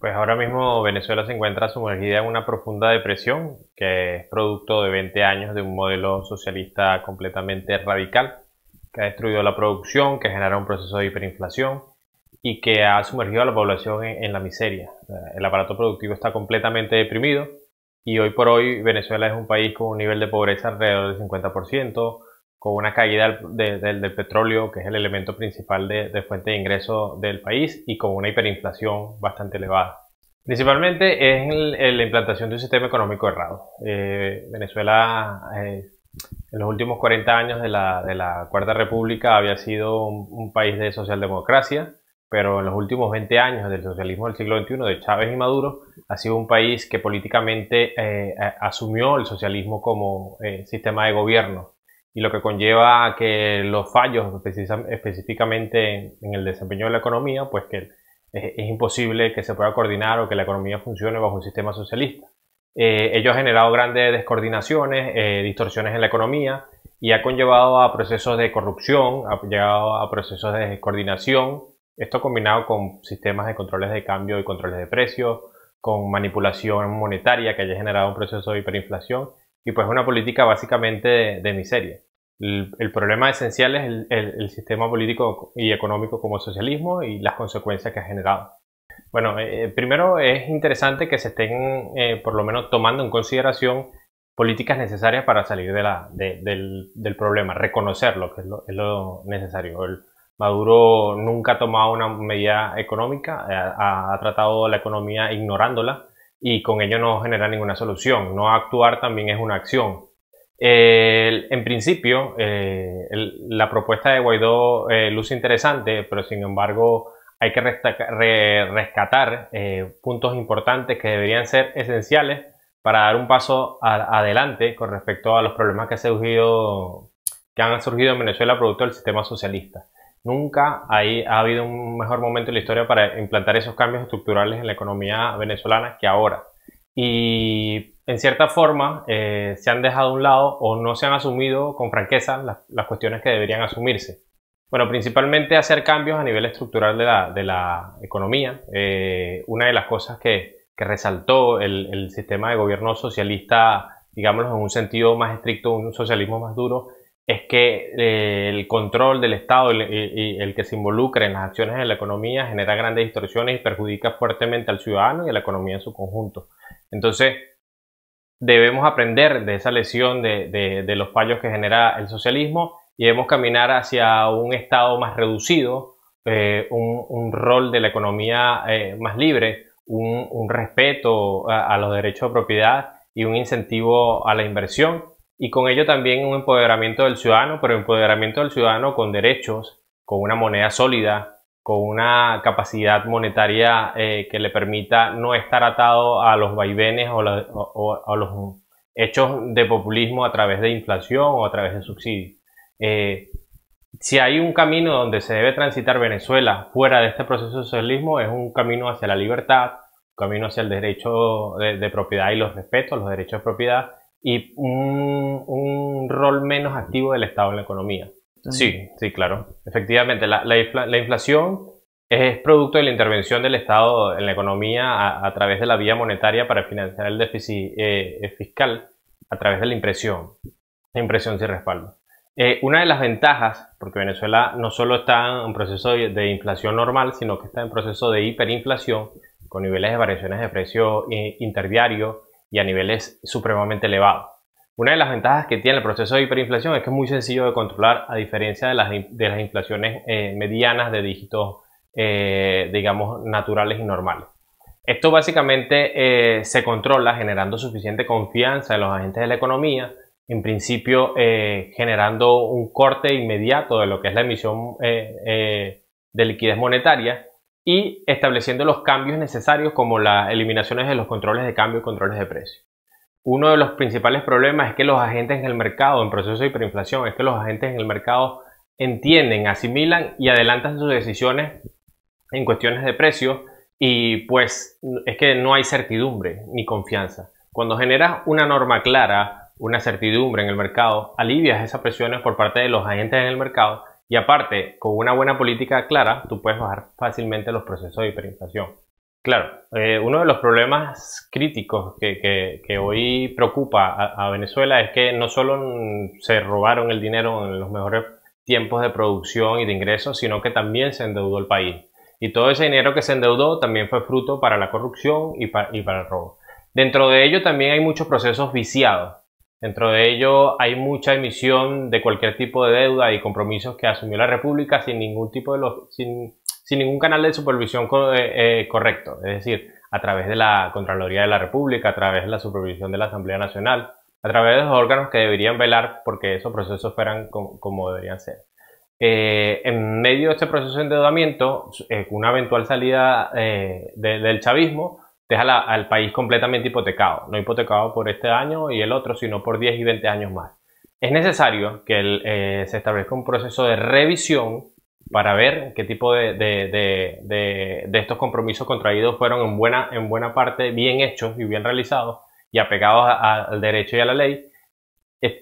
Pues ahora mismo Venezuela se encuentra sumergida en una profunda depresión que es producto de 20 años de un modelo socialista completamente radical que ha destruido la producción, que generado un proceso de hiperinflación y que ha sumergido a la población en la miseria. Eh, el aparato productivo está completamente deprimido y hoy por hoy Venezuela es un país con un nivel de pobreza alrededor del 50%, con una caída del, petróleo, que es el elemento principal de, fuente de ingreso del país, y con una hiperinflación bastante elevada. Principalmente es la implantación de un sistema económico errado. Eh, Venezuela eh, en los últimos 40 años de la, Cuarta República había sido un país de socialdemocracia pero en los últimos 20 años del socialismo del siglo XXI de Chávez y Maduro ha sido un país que políticamente eh, asumió el socialismo como eh, sistema de gobierno y lo que conlleva que los fallos específicamente en el desempeño de la economía, pues que es, imposible que se pueda coordinar o que la economía funcione bajo un sistema socialista. Eh, ello ha generado grandes descoordinaciones, distorsiones en la economía y ha conllevado a procesos de corrupción, ha llegado a procesos de descoordinación, esto combinado con sistemas de controles de cambio y controles de precios, con manipulación monetaria que haya generado un proceso de hiperinflación y pues una política básicamente de, miseria. El, problema esencial es el, sistema político y económico como socialismo y las consecuencias que ha generado. Bueno, eh, eh, primero es interesante que se estén eh, por lo menos tomando en consideración políticas necesarias para salir de la, del, problema, reconocerlo, que es lo, es lo necesario. El, Maduro nunca ha tomado una medida económica, eh, ha, tratado la economía ignorándola y con ello no genera ninguna solución. No actuar también es una acción. en principio, eh, la propuesta de Guaidó eh, luce interesante, pero sin embargo hay que rescatar puntos importantes que deberían ser esenciales para dar un paso adelante con respecto a los problemas que, surgido, que han surgido en Venezuela producto del sistema socialista. Nunca ha habido un mejor momento en la historia para implantar esos cambios estructurales en la economía venezolana que ahora. Y en cierta forma eh, se han dejado a un lado o no se han asumido con franqueza las, cuestiones que deberían asumirse. Bueno, principalmente hacer cambios a nivel estructural de la, economía. Eh, una de las cosas que, resaltó el, el, sistema de gobierno socialista, digámoslo en un sentido más estricto, un socialismo más duro, es que eh, el control del Estado y, el que se involucre en las acciones de la economía genera grandes distorsiones y perjudica fuertemente al ciudadano y a la economía en su conjunto. Entonces, debemos aprender de esa lesión de, los fallos que genera el socialismo y debemos caminar hacia un Estado más reducido, eh, un, rol de la economía eh, más libre, un, respeto a los derechos de propiedad y un incentivo a la inversión y con ello también un empoderamiento del ciudadano, pero empoderamiento del ciudadano con derechos, con una moneda sólida, con una capacidad monetaria eh, que le permita no estar atado a los vaivenes o, a los hechos de populismo a través de inflación o a través de subsidios. Eh, si hay un camino donde se debe transitar Venezuela fuera de este proceso de socialismo, es un camino hacia la libertad, un camino hacia el derecho de, de propiedad y los respetos, los derechos de propiedad, y un, rol menos activo del Estado en la economía. Ah. Sí, sí, claro. Efectivamente, la, inflación es producto de la intervención del Estado en la economía a, través de la vía monetaria para financiar el déficit eh, fiscal a través de la impresión, impresión sin respaldo. Eh, una de las ventajas, porque Venezuela no solo está en un proceso de, inflación normal, sino que está en proceso de hiperinflación, con niveles de variaciones de precio interviario eh, interdiario y a niveles supremamente elevados. Una de las ventajas que tiene el proceso de hiperinflación es que es muy sencillo de controlar a diferencia de las, inflaciones eh, medianas de dígitos, eh, digamos, naturales y normales. Esto básicamente eh, se controla generando suficiente confianza en los agentes de la economía, en principio generando un corte inmediato de lo que es la emisión de liquidez monetaria y estableciendo los cambios necesarios como las eliminaciones de los controles de cambio y controles de precio. Uno de los principales problemas es que los agentes en el mercado, en proceso de hiperinflación, es que los agentes en el mercado entienden, asimilan y adelantan sus decisiones en cuestiones de precio y pues es que no hay certidumbre ni confianza. Cuando generas una norma clara, una certidumbre en el mercado, alivias esas presiones por parte de los agentes en el mercado y aparte, con una buena política clara, tú puedes bajar fácilmente los procesos de hiperinflación. Claro, eh, uno de los problemas críticos que, hoy preocupa a, Venezuela es que no solo se robaron el dinero en los mejores tiempos de producción y de ingresos, sino que también se endeudó el país. Y todo ese dinero que se endeudó también fue fruto para la corrupción y para el robo. Dentro de ello también hay muchos procesos viciados Dentro de ello hay mucha emisión de cualquier tipo de deuda y compromisos que asumió la República sin ningún tipo de los sin, ningún canal de supervisión eh, eh, correcto, es decir, a través de la Contraloría de la República, a través de la supervisión de la Asamblea Nacional, a través de los órganos que deberían velar porque esos procesos fueran como deberían ser. Eh, en medio de este proceso de endeudamiento, una eventual salida del chavismo, deja al país completamente hipotecado, no hipotecado por este año y el otro, sino por 10 y 20 años más. Es necesario que eh, se establezca un proceso de revisión para ver qué tipo de, estos compromisos contraídos fueron en buena, en buena parte bien hechos y bien realizados y apegados al derecho y a la ley.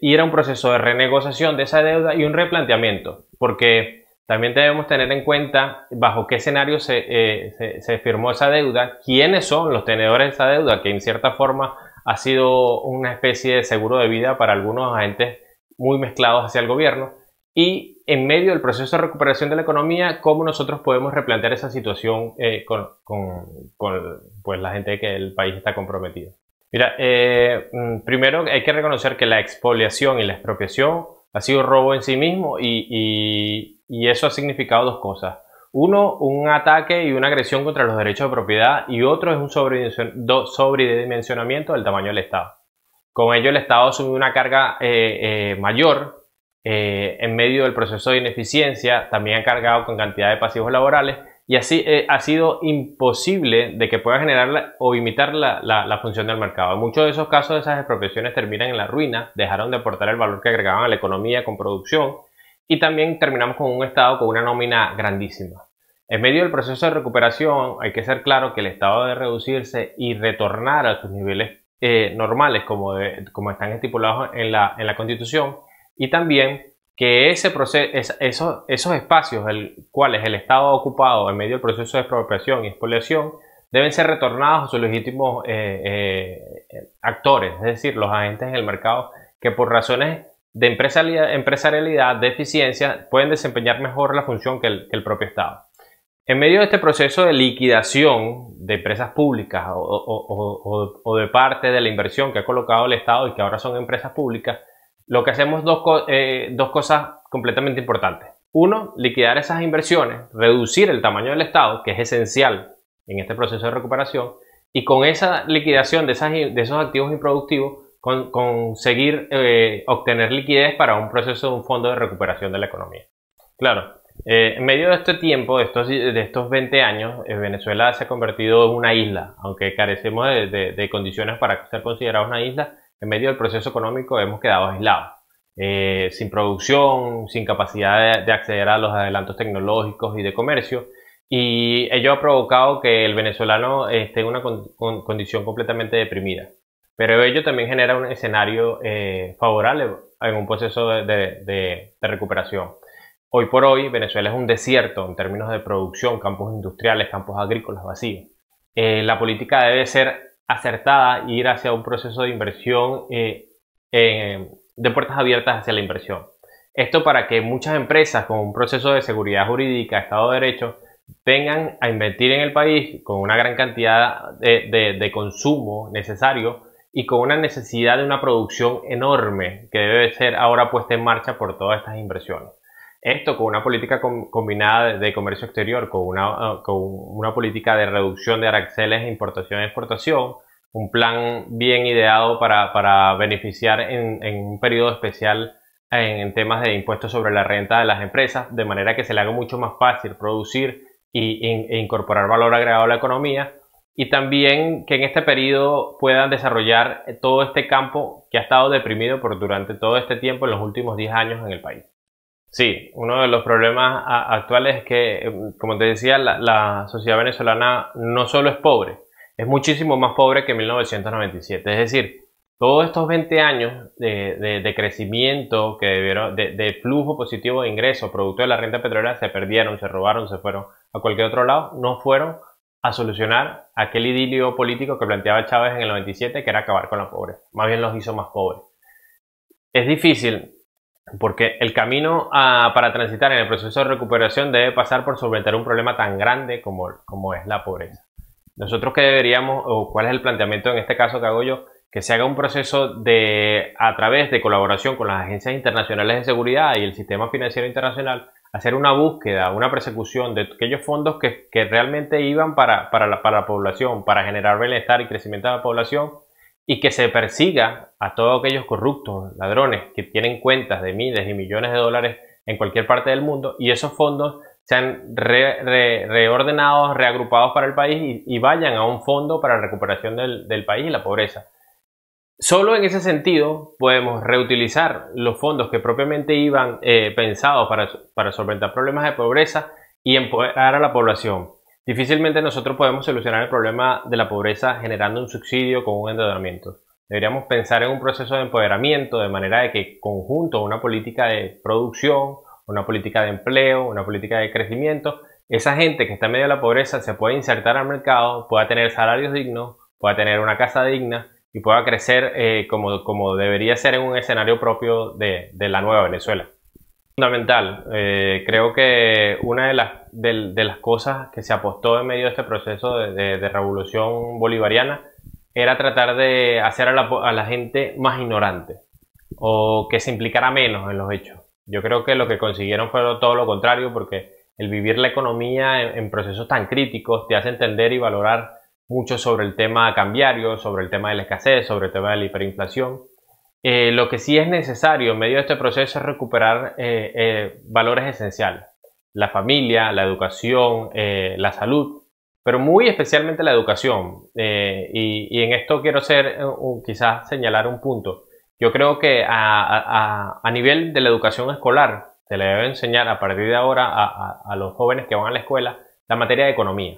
Y era un proceso de renegociación de esa deuda y un replanteamiento, porque también debemos tener en cuenta bajo qué escenario eh, se, firmó esa deuda, quiénes son los tenedores de esa deuda, que en cierta forma ha sido una especie de seguro de vida para algunos agentes muy mezclados hacia el gobierno. Y en medio del proceso de recuperación de la economía, cómo nosotros podemos replantear esa situación eh, con, pues, la gente que el país está comprometido. Mira, eh, mm, primero hay que reconocer que la expoliación y la expropiación ha sido robo en sí mismo y y eso ha significado dos cosas. Uno, un ataque y una agresión contra los derechos de propiedad y otro es un sobredimensionamiento del tamaño del Estado. Con ello, el Estado asume una carga eh, eh, mayor eh, en medio del proceso de ineficiencia, también ha cargado con cantidad de pasivos laborales y así ha sido imposible de que pueda generar o imitar la, la, la, función del mercado. En muchos de esos casos, esas expropiaciones terminan en la ruina, dejaron de aportar el valor que agregaban a la economía con producción y también terminamos con un Estado con una nómina grandísima. En medio del proceso de recuperación hay que ser claro que el Estado debe reducirse y retornar a sus niveles eh, normales como, como están estipulados en la, en la Constitución y también que ese proceso, esos, esos espacios el, cuales el Estado ha ocupado en medio del proceso de expropiación y expoliación deben ser retornados a sus legítimos eh, eh, actores, es decir, los agentes en el mercado que por razones de empresarialidad, de eficiencia, pueden desempeñar mejor la función que el, propio Estado. En medio de este proceso de liquidación de empresas públicas o, de parte de la inversión que ha colocado el Estado y que ahora son empresas públicas, lo que hacemos dos, eh, dos cosas completamente importantes. Uno, liquidar esas inversiones, reducir el tamaño del Estado, que es esencial en este proceso de recuperación, y con esa liquidación de, esas, de esos activos improductivos, con, conseguir eh, obtener liquidez para un proceso de un fondo de recuperación de la economía. Claro, eh, en medio de este tiempo, de estos, de estos 20 años, eh, Venezuela se ha convertido en una isla, aunque carecemos de, condiciones para ser considerados una isla, en medio del proceso económico hemos quedado aislados, sin producción, sin capacidad de, acceder a los adelantos tecnológicos y de comercio, y ello ha provocado que el venezolano esté en una condición completamente deprimida. Pero ello también genera un escenario eh, favorable en un proceso de, recuperación. Hoy por hoy, Venezuela es un desierto en términos de producción, campos industriales, campos agrícolas vacíos. Eh, la política debe ser acertada e ir hacia un proceso de inversión eh, de puertas abiertas hacia la inversión. Esto para que muchas empresas con un proceso de seguridad jurídica, Estado de Derecho, vengan a invertir en el país con una gran cantidad de, de consumo necesario y con una necesidad de una producción enorme que debe ser ahora puesta en marcha por todas estas inversiones. Esto con una política combinada de comercio exterior, ah, con una, política de reducción de aranceles, importación y exportación, un plan bien ideado para, beneficiar en, un periodo especial en, temas de impuestos sobre la renta de las empresas, de manera que se le haga mucho más fácil producir e incorporar valor agregado a la economía, y también que en este periodo puedan desarrollar todo este campo que ha estado deprimido por durante todo este tiempo, en los últimos 10 años en el país. Sí, uno de los problemas actuales es que, em, como te decía, la, sociedad venezolana no solo es pobre, es muchísimo más pobre que 1997. Es decir, todos estos 20 años de, crecimiento, que debieron, de, de, flujo positivo de ingresos, producto de la renta petrolera, se perdieron, se robaron, se fueron a cualquier otro lado, no fueron a solucionar aquel idilio político que planteaba Chávez en el 97, que era acabar con la pobreza. Más bien los hizo más pobres. Es difícil porque el camino ah, para transitar en el proceso de recuperación debe pasar por solventar un problema tan grande como, como es la pobreza. Nosotros que deberíamos, o cuál es el planteamiento en este caso que hago yo, que se haga un proceso de, a través de colaboración con las agencias internacionales de seguridad y el sistema financiero internacional, hacer una búsqueda, una persecución de aquellos fondos que, realmente iban para, la, para la población, para generar bienestar y crecimiento de la población, y que se persiga a todos aquellos corruptos, ladrones, que tienen cuentas de miles y millones de dólares en cualquier parte del mundo, y esos fondos sean reordenados, reagrupados para el país y, vayan a un fondo para la recuperación del país y la pobreza. Solo en ese sentido podemos reutilizar los fondos que propiamente iban eh, pensados para, solventar problemas de pobreza y empoderar a la población. Difícilmente nosotros podemos solucionar el problema de la pobreza generando un subsidio con un endeudamiento. Deberíamos pensar en un proceso de empoderamiento de manera de que conjunto una política de producción, una política de empleo, una política de crecimiento, esa gente que está en medio de la pobreza se pueda insertar al mercado, pueda tener salarios dignos, pueda tener una casa digna y pueda crecer eh, como, debería ser en un escenario propio de, la nueva Venezuela. Fundamental, eh, creo que una de las, de, las, cosas que se apostó en medio de este proceso de, revolución bolivariana era tratar de hacer a la, gente más ignorante o que se implicara menos en los hechos. Yo creo que lo que consiguieron fue todo lo contrario porque el vivir la economía en procesos tan críticos te hace entender y valorar mucho sobre el tema cambiario, sobre el tema de la escasez, sobre el tema de la hiperinflación. Eh, lo que sí es necesario en medio de este proceso es recuperar eh, eh, valores esenciales, la familia, la educación, la salud, pero muy especialmente la educación. Y, en esto quiero ser, quizás señalar un punto. Yo creo que a, nivel de la educación escolar se le debe enseñar a partir de ahora a los jóvenes que van a la escuela la materia de economía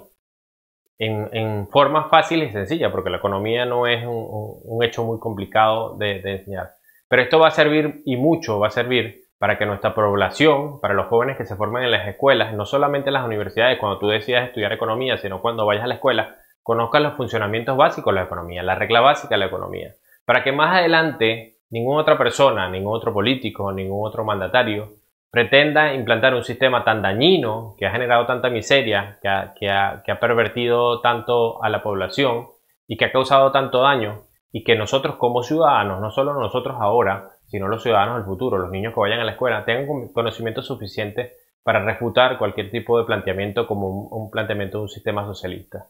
en, en forma fácil y sencilla, porque la economía no es un, hecho muy complicado de, de enseñar. Pero esto va a servir y mucho va a servir para que nuestra población, para los jóvenes que se formen en las escuelas, no solamente en las universidades, cuando tú decidas estudiar economía, sino cuando vayas a la escuela, conozcan los funcionamientos básicos de la economía, la regla básica de la economía, para que más adelante ninguna otra persona, ningún otro político, ningún otro mandatario pretenda implantar un sistema tan dañino, que ha generado tanta miseria, que ha, pervertido tanto a la población y que ha causado tanto daño, y que nosotros como ciudadanos, no solo nosotros ahora, sino los ciudadanos del futuro, los niños que vayan a la escuela, tengan conocimiento suficiente para refutar cualquier tipo de planteamiento como un planteamiento de un sistema socialista.